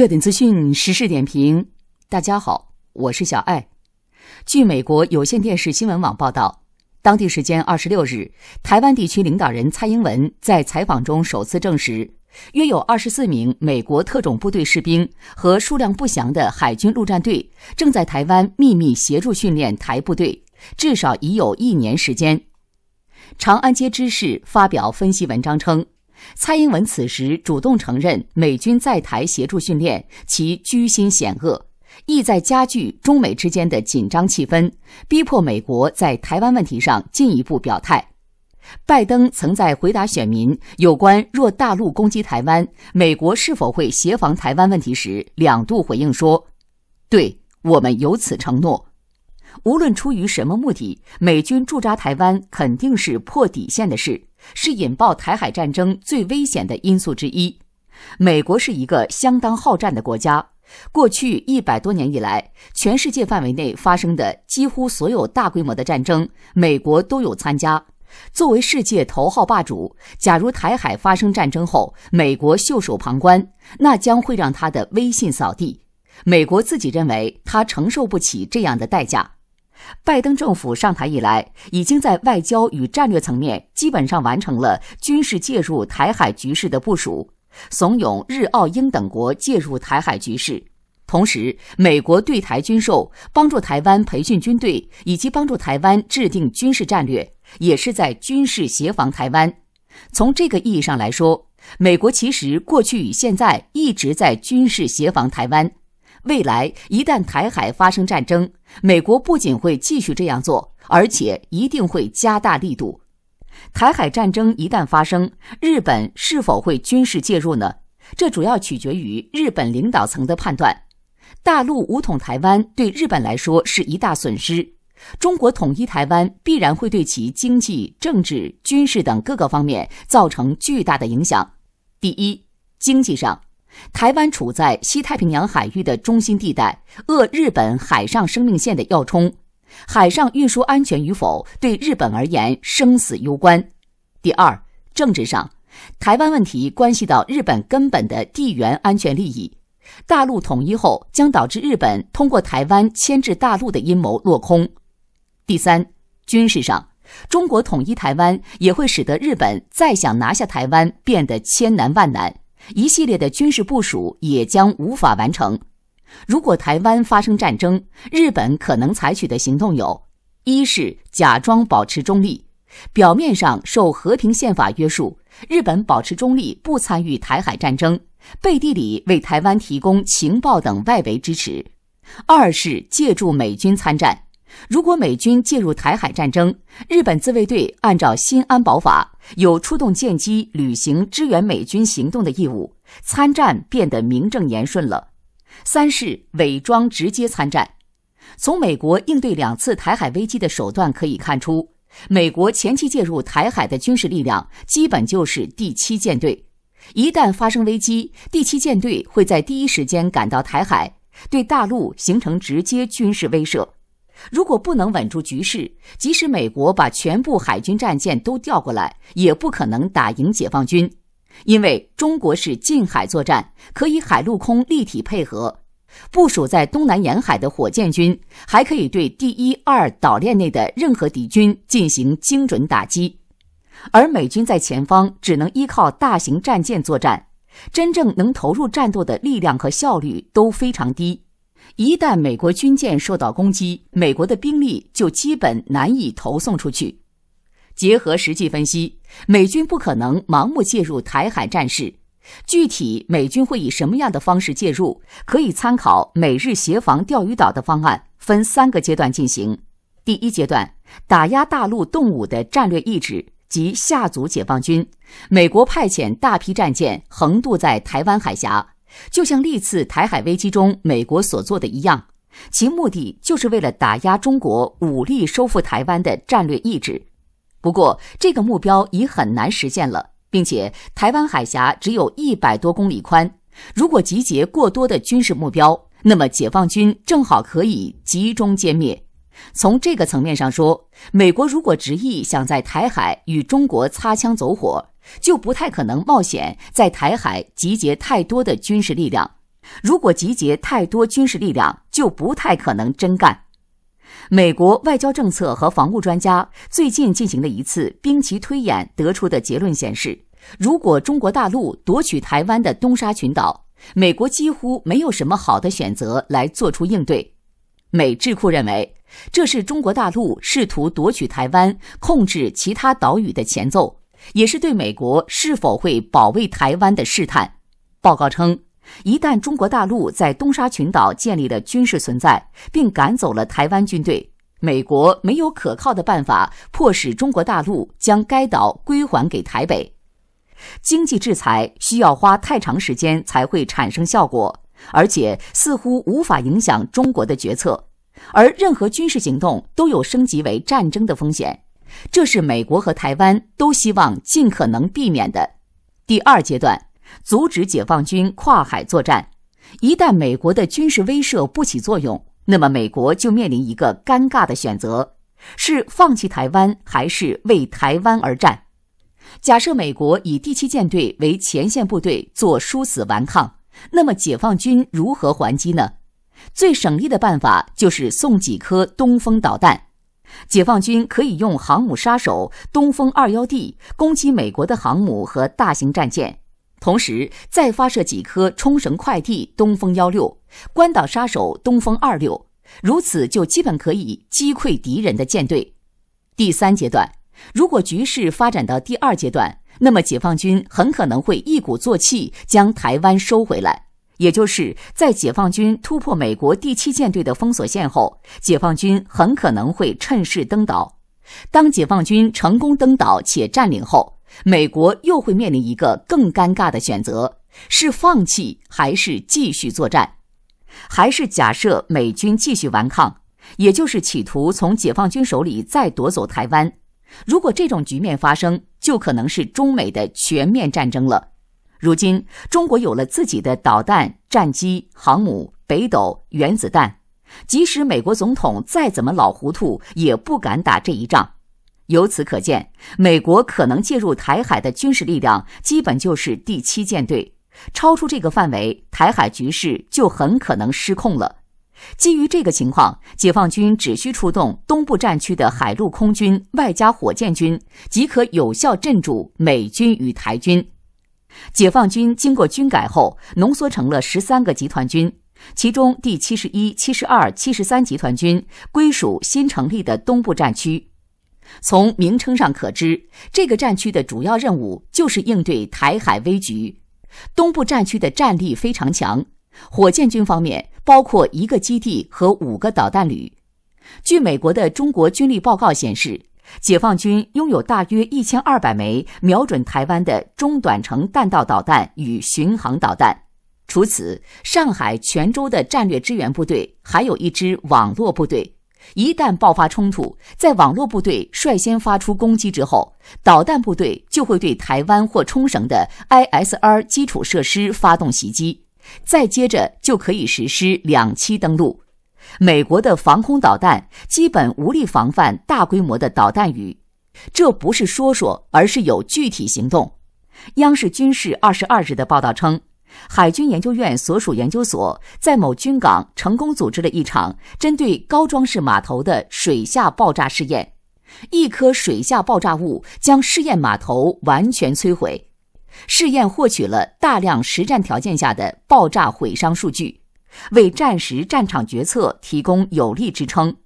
热点资讯、时事点评，大家好，我是小艾。据美国有线电视新闻网报道，当地时间二十六日，台湾地区领导人蔡英文在采访中首次证实，约有二十四名美国特种部队士兵和数量不详的海军陆战队正在台湾秘密协助训练台部队，至少已有一年时间。长安街知识发表分析文章称。蔡英文此时主动承认美军在台协助训练，其居心险恶，意在加剧中美之间的紧张气氛，逼迫美国在台湾问题上进一步表态。拜登曾在回答选民有关若大陆攻击台湾，美国是否会协防台湾问题时，两度回应说：“对我们有此承诺。”无论出于什么目的，美军驻扎台湾肯定是破底线的事，是引爆台海战争最危险的因素之一。美国是一个相当好战的国家，过去一百多年以来，全世界范围内发生的几乎所有大规模的战争，美国都有参加。作为世界头号霸主，假如台海发生战争后，美国袖手旁观，那将会让他的威信扫地。美国自己认为他承受不起这样的代价。拜登政府上台以来，已经在外交与战略层面基本上完成了军事介入台海局势的部署，怂恿日、澳、英等国介入台海局势。同时，美国对台军售、帮助台湾培训军队以及帮助台湾制定军事战略，也是在军事协防台湾。从这个意义上来说，美国其实过去与现在一直在军事协防台湾。未来一旦台海发生战争，美国不仅会继续这样做，而且一定会加大力度。台海战争一旦发生，日本是否会军事介入呢？这主要取决于日本领导层的判断。大陆武统台湾对日本来说是一大损失，中国统一台湾必然会对其经济、政治、军事等各个方面造成巨大的影响。第一，经济上。台湾处在西太平洋海域的中心地带，扼日本海上生命线的要冲，海上运输安全与否对日本而言生死攸关。第二，政治上，台湾问题关系到日本根本的地缘安全利益，大陆统一后将导致日本通过台湾牵制大陆的阴谋落空。第三，军事上，中国统一台湾也会使得日本再想拿下台湾变得千难万难。一系列的军事部署也将无法完成。如果台湾发生战争，日本可能采取的行动有：一是假装保持中立，表面上受和平宪法约束，日本保持中立，不参与台海战争，背地里为台湾提供情报等外围支持；二是借助美军参战。如果美军介入台海战争，日本自卫队按照新安保法有出动舰机履行支援美军行动的义务，参战变得名正言顺了。三是伪装直接参战。从美国应对两次台海危机的手段可以看出，美国前期介入台海的军事力量基本就是第七舰队。一旦发生危机，第七舰队会在第一时间赶到台海，对大陆形成直接军事威慑。如果不能稳住局势，即使美国把全部海军战舰都调过来，也不可能打赢解放军，因为中国是近海作战，可以海陆空立体配合，部署在东南沿海的火箭军还可以对第一二岛链内的任何敌军进行精准打击，而美军在前方只能依靠大型战舰作战，真正能投入战斗的力量和效率都非常低。一旦美国军舰受到攻击，美国的兵力就基本难以投送出去。结合实际分析，美军不可能盲目介入台海战事。具体美军会以什么样的方式介入，可以参考美日协防钓鱼岛的方案，分三个阶段进行。第一阶段，打压大陆动武的战略意志及下足解放军，美国派遣大批战舰横渡在台湾海峡。就像历次台海危机中美国所做的一样，其目的就是为了打压中国武力收复台湾的战略意志。不过，这个目标已很难实现了，并且台湾海峡只有一百多公里宽，如果集结过多的军事目标，那么解放军正好可以集中歼灭。从这个层面上说，美国如果执意想在台海与中国擦枪走火。就不太可能冒险在台海集结太多的军事力量。如果集结太多军事力量，就不太可能真干。美国外交政策和防务专家最近进行的一次兵棋推演得出的结论显示，如果中国大陆夺取台湾的东沙群岛，美国几乎没有什么好的选择来做出应对。美智库认为，这是中国大陆试图夺取台湾、控制其他岛屿的前奏。也是对美国是否会保卫台湾的试探。报告称，一旦中国大陆在东沙群岛建立了军事存在，并赶走了台湾军队，美国没有可靠的办法迫使中国大陆将该岛归还给台北。经济制裁需要花太长时间才会产生效果，而且似乎无法影响中国的决策，而任何军事行动都有升级为战争的风险。这是美国和台湾都希望尽可能避免的。第二阶段，阻止解放军跨海作战。一旦美国的军事威慑不起作用，那么美国就面临一个尴尬的选择：是放弃台湾，还是为台湾而战？假设美国以第七舰队为前线部队做殊死顽抗，那么解放军如何还击呢？最省力的办法就是送几颗东风导弹。解放军可以用航母杀手东风二幺 D 攻击美国的航母和大型战舰，同时再发射几颗冲绳快递东风幺六、关岛杀手东风二六，如此就基本可以击溃敌人的舰队。第三阶段，如果局势发展到第二阶段，那么解放军很可能会一鼓作气将台湾收回来。也就是在解放军突破美国第七舰队的封锁线后，解放军很可能会趁势登岛。当解放军成功登岛且占领后，美国又会面临一个更尴尬的选择：是放弃还是继续作战？还是假设美军继续顽抗，也就是企图从解放军手里再夺走台湾？如果这种局面发生，就可能是中美的全面战争了。如今，中国有了自己的导弹、战机、航母、北斗、原子弹，即使美国总统再怎么老糊涂，也不敢打这一仗。由此可见，美国可能介入台海的军事力量，基本就是第七舰队。超出这个范围，台海局势就很可能失控了。基于这个情况，解放军只需出动东部战区的海陆空军，外加火箭军，即可有效镇住美军与台军。解放军经过军改后，浓缩成了十三个集团军，其中第七十一、七十二、七十三集团军归属新成立的东部战区。从名称上可知，这个战区的主要任务就是应对台海危局。东部战区的战力非常强，火箭军方面包括一个基地和五个导弹旅。据美国的中国军力报告显示。解放军拥有大约一千二百枚瞄准台湾的中短程弹道导弹与巡航导弹。除此，上海、泉州的战略支援部队还有一支网络部队。一旦爆发冲突，在网络部队率先发出攻击之后，导弹部队就会对台湾或冲绳的 ISR 基础设施发动袭击，再接着就可以实施两栖登陆。美国的防空导弹基本无力防范大规模的导弹雨，这不是说说，而是有具体行动。央视军事二十二日的报道称，海军研究院所属研究所在某军港成功组织了一场针对高庄市码头的水下爆炸试验，一颗水下爆炸物将试验码头完全摧毁，试验获取了大量实战条件下的爆炸毁伤数据。为战时战场决策提供有力支撑，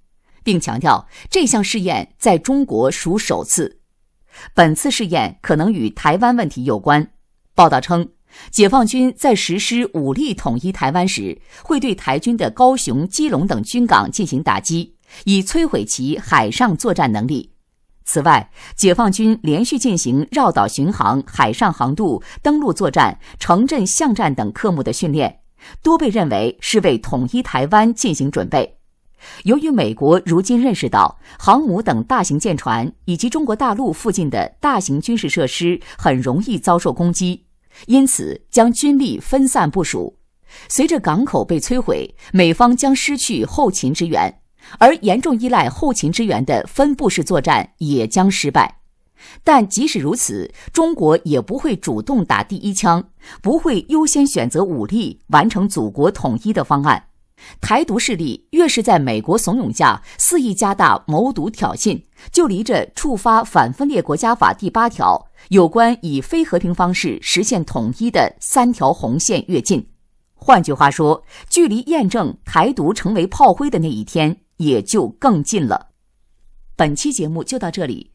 并强调这项试验在中国属首次。本次试验可能与台湾问题有关。报道称，解放军在实施武力统一台湾时，会对台军的高雄、基隆等军港进行打击，以摧毁其海上作战能力。此外，解放军连续进行绕岛巡航、海上航渡、登陆作战、城镇巷战等科目的训练。多被认为是为统一台湾进行准备。由于美国如今认识到航母等大型舰船以及中国大陆附近的大型军事设施很容易遭受攻击，因此将军力分散部署。随着港口被摧毁，美方将失去后勤支援，而严重依赖后勤支援的分布式作战也将失败。但即使如此，中国也不会主动打第一枪，不会优先选择武力完成祖国统一的方案。台独势力越是在美国怂恿下肆意加大谋独挑衅，就离着触发《反分裂国家法》第八条有关以非和平方式实现统一的三条红线越近。换句话说，距离验证台独成为炮灰的那一天也就更近了。本期节目就到这里。